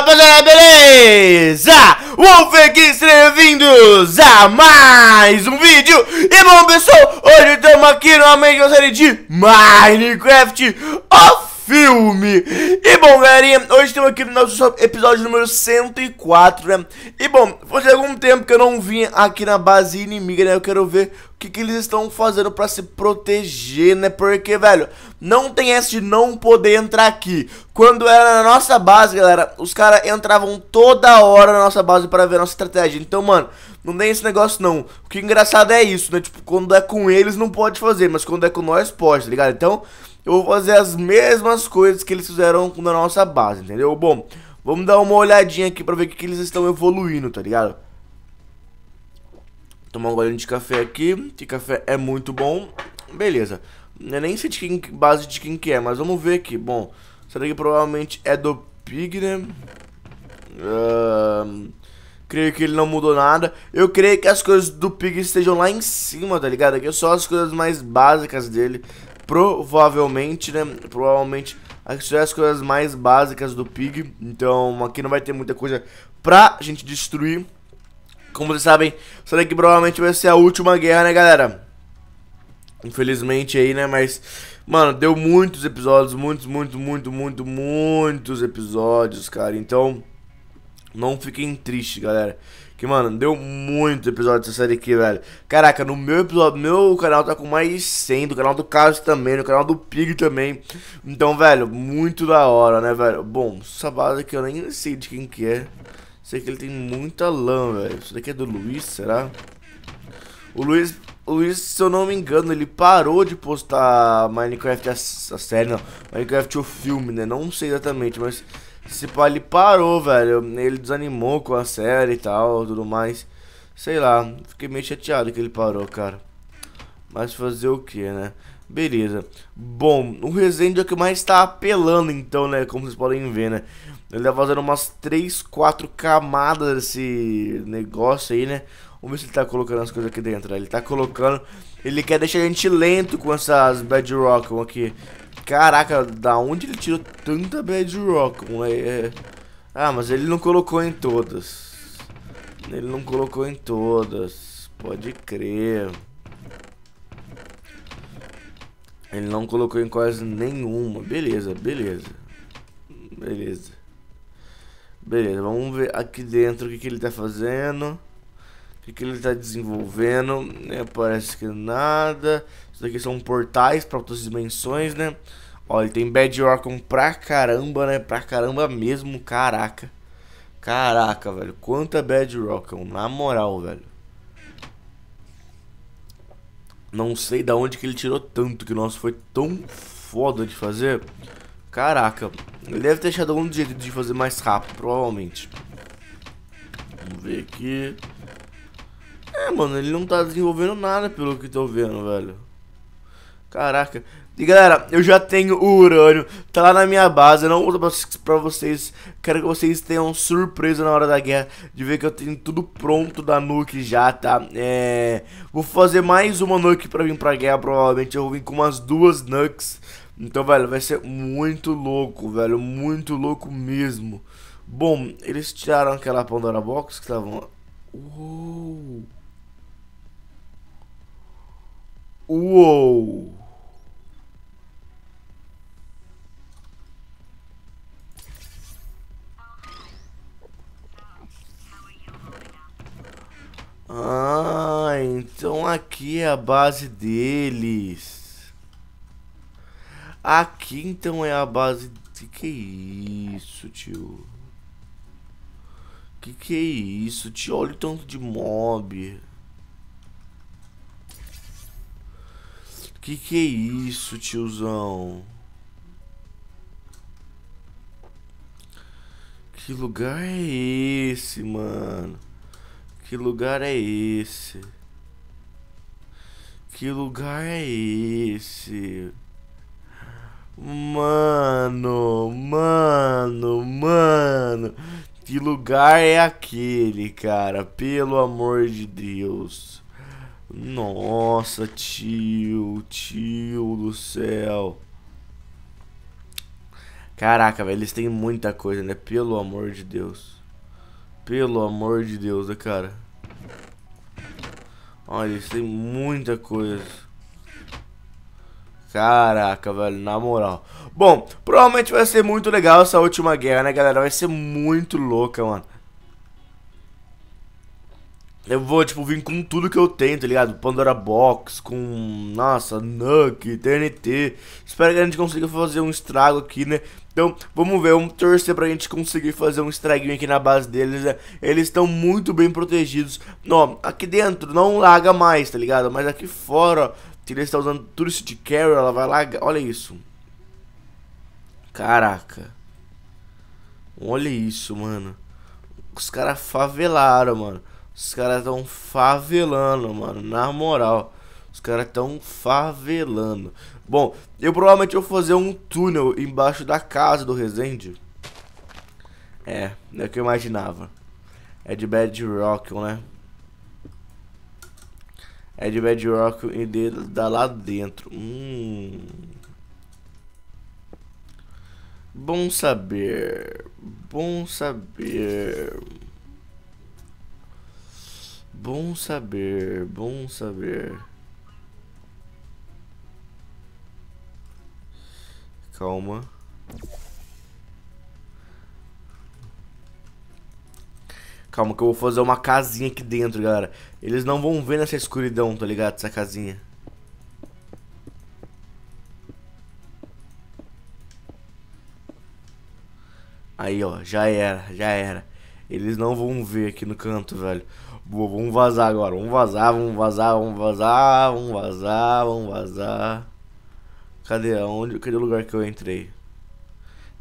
rapaziada, beleza? aqui, bem-vindos a mais um vídeo E bom pessoal, hoje estamos aqui novamente na série de Minecraft Off filme. E bom, galerinha, hoje estamos aqui no nosso episódio número 104, né? E bom, faz algum tempo que eu não vim aqui na base inimiga, né? Eu quero ver o que, que eles estão fazendo pra se proteger, né? Porque, velho, não tem essa de não poder entrar aqui. Quando era na nossa base, galera, os caras entravam toda hora na nossa base pra ver a nossa estratégia. Então, mano, não tem esse negócio não. O que é engraçado é isso, né? Tipo, quando é com eles não pode fazer, mas quando é com nós pode, tá ligado? Então eu vou fazer as mesmas coisas que eles fizeram na nossa base, entendeu? Bom, vamos dar uma olhadinha aqui pra ver o que, que eles estão evoluindo, tá ligado? Tomar um golinho de café aqui, que café é muito bom. Beleza. Eu é nem sei de quem, base de quem que é, mas vamos ver aqui. Bom, essa daqui provavelmente é do Pig, né? Uh, creio que ele não mudou nada. Eu creio que as coisas do Pig estejam lá em cima, tá ligado? Aqui é só as coisas mais básicas dele provavelmente, né? Provavelmente aqui é as coisas mais básicas do Pig. Então aqui não vai ter muita coisa pra gente destruir. Como vocês sabem, essa daqui provavelmente vai ser a última guerra, né, galera? Infelizmente aí, né? Mas, mano, deu muitos episódios, muitos, muitos, muito, muito, muitos episódios, cara. Então, não fiquem tristes, galera. Que, mano, deu muito episódio dessa série aqui, velho. Caraca, no meu episódio, meu canal tá com mais 100, do canal do Carlos também, no canal do Pig também. Então, velho, muito da hora, né, velho? Bom, essa base aqui eu nem sei de quem que é. Sei que ele tem muita lã, velho. Isso daqui é do Luiz, será? O Luiz, o Luiz, se eu não me engano, ele parou de postar Minecraft a, a série, não. Minecraft o filme, né? Não sei exatamente, mas... Esse pai, ele parou, velho. Ele desanimou com a série e tal, tudo mais. Sei lá, fiquei meio chateado que ele parou, cara. Mas fazer o que, né? Beleza. Bom, o Resende é o que mais tá apelando, então, né? Como vocês podem ver, né? Ele tá fazendo umas 3, 4 camadas desse negócio aí, né? Vamos ver se ele tá colocando as coisas aqui dentro. Né? Ele tá colocando. Ele quer deixar a gente lento com essas bedrock aqui. Caraca, da onde ele tirou tanta bedrock, moleque? É. Ah, mas ele não colocou em todas. Ele não colocou em todas. Pode crer. Ele não colocou em quase nenhuma. Beleza, beleza. Beleza. Beleza, vamos ver aqui dentro o que, que ele tá fazendo o que ele está desenvolvendo, né? Parece que nada. Isso daqui são portais para outras dimensões, né? Olha, ele tem Bad Orcon pra caramba, né? Pra caramba mesmo, caraca. Caraca, velho. Quanta Bad Orcon, na moral, velho. Não sei da onde que ele tirou tanto, que nosso foi tão foda de fazer. Caraca, ele deve ter achado algum jeito de fazer mais rápido, provavelmente. Vamos ver aqui mano, ele não tá desenvolvendo nada pelo que tô vendo, velho. Caraca. E galera, eu já tenho o urânio, tá lá na minha base, eu não vou dar pra vocês, quero que vocês tenham surpresa na hora da guerra, de ver que eu tenho tudo pronto da nuke já, tá? É... Vou fazer mais uma nuke pra vir pra guerra, provavelmente, eu vou vir com umas duas nukes, então, velho, vai ser muito louco, velho, muito louco mesmo. Bom, eles tiraram aquela Pandora Box que estavam... Uou... Uou! Ah, então aqui é a base deles. Aqui então é a base de que isso, tio? Que que é isso? Tio, olha o tanto de mob. Que que é isso, tiozão? Que lugar é esse, mano? Que lugar é esse? Que lugar é esse? Mano, mano, mano. Que lugar é aquele, cara? Pelo amor de Deus. Nossa, tio, tio do céu. Caraca, velho, eles têm muita coisa, né? Pelo amor de Deus. Pelo amor de Deus, né, cara? Olha, eles têm muita coisa. Caraca, velho, na moral. Bom, provavelmente vai ser muito legal essa última guerra, né, galera? Vai ser muito louca, mano. Eu vou, tipo, vir com tudo que eu tenho, tá ligado? Pandora Box, com. Nossa, Nuck, TNT. Espero que a gente consiga fazer um estrago aqui, né? Então, vamos ver, vamos torcer pra gente conseguir fazer um estraguinho aqui na base deles, né? Eles estão muito bem protegidos. Não, aqui dentro não laga mais, tá ligado? Mas aqui fora, que eles estão usando tudo isso de carry, ela vai lagar. Olha isso. Caraca. Olha isso, mano. Os caras favelaram, mano. Os caras tão favelando, mano. Na moral. Os caras tão favelando. Bom, eu provavelmente vou fazer um túnel embaixo da casa do Resende. É, é o que eu imaginava. É de Bad Rock, né? É de Bad Rock e dele dá lá dentro. Hum. Bom saber. Bom saber. Bom saber, bom saber. Calma. Calma que eu vou fazer uma casinha aqui dentro, galera. Eles não vão ver nessa escuridão, tá ligado? Essa casinha. Aí, ó, já era, já era. Eles não vão ver aqui no canto, velho. Boa, vamos vazar agora. Vamos vazar, vamos vazar, vamos vazar, vamos vazar, vamos vazar. Cadê? Onde, cadê o lugar que eu entrei?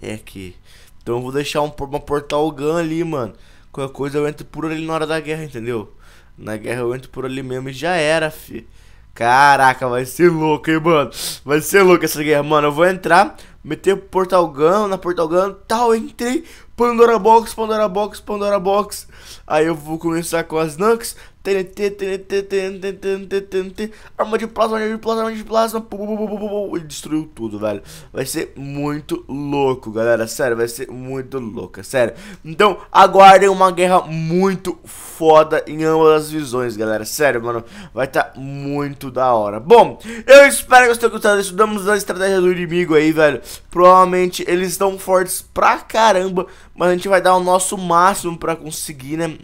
É aqui. Então eu vou deixar um, uma portal gun ali, mano. Qualquer coisa eu entro por ali na hora da guerra, entendeu? Na guerra eu entro por ali mesmo e já era, fi. Caraca, vai ser louco, hein, mano? Vai ser louco essa guerra, mano. Eu vou entrar, meter Gun na Portal Portalgão, tal, entrei, Pandora Box, Pandora Box, Pandora Box. Aí eu vou começar com as Nux. TNT, TNT, TNT, TNT, TNT, arma de plasma, arma de plasma, arma de plasma, pum, pum, pum, pum, pum, ele destruiu tudo, velho. Vai ser muito louco, galera, sério, vai ser muito louca, sério. Então, aguardem uma guerra muito foda em ambas as visões, galera, sério, mano, vai tá muito da hora. Bom, eu espero que vocês tenham gostado, estudamos a estratégia do inimigo aí, velho. Provavelmente eles estão fortes pra caramba, mas a gente vai dar o nosso máximo pra conseguir, né?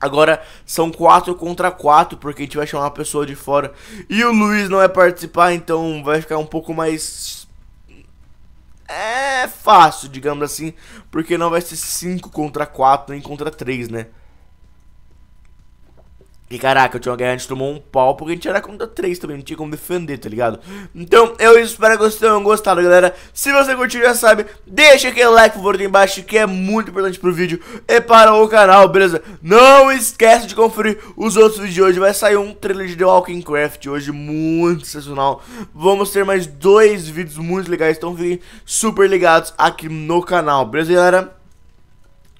Agora são 4 contra 4, porque a gente vai chamar uma pessoa de fora. E o Luiz não vai participar, então vai ficar um pouco mais. É fácil, digamos assim, porque não vai ser 5 contra 4 nem contra 3, né? Porque, caraca, o John Guerra a gente tomou um pau porque a gente era contra 3 também, não tinha como defender, tá ligado? Então, eu espero que vocês tenham gostado, galera. Se você curtiu, já sabe, deixa aquele like, por favor, aqui embaixo, que é muito importante pro vídeo e para o canal, beleza? Não esquece de conferir os outros vídeos de hoje. Vai sair um trailer de The Walking Craft hoje, muito sensacional. Vamos ter mais dois vídeos muito legais, então fiquem super ligados aqui no canal, beleza, galera?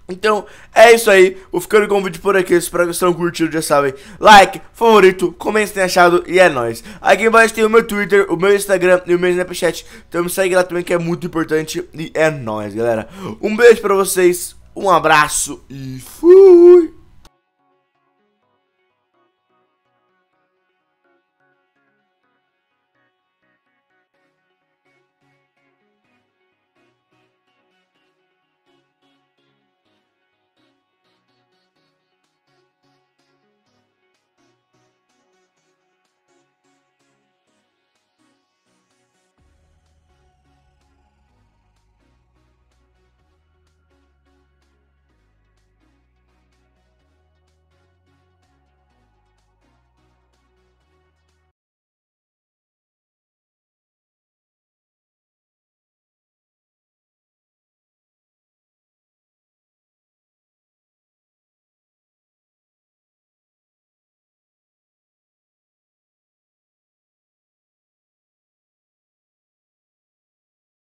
Então, é isso aí. Vou ficando com o vídeo por aqui. Espero que vocês tenham curtido, já sabem. Like, favorito, comente se tem achado e é nóis. Aqui embaixo tem o meu Twitter, o meu Instagram e o meu Snapchat. Então me segue lá também que é muito importante e é nóis, galera. Um beijo pra vocês, um abraço e fui!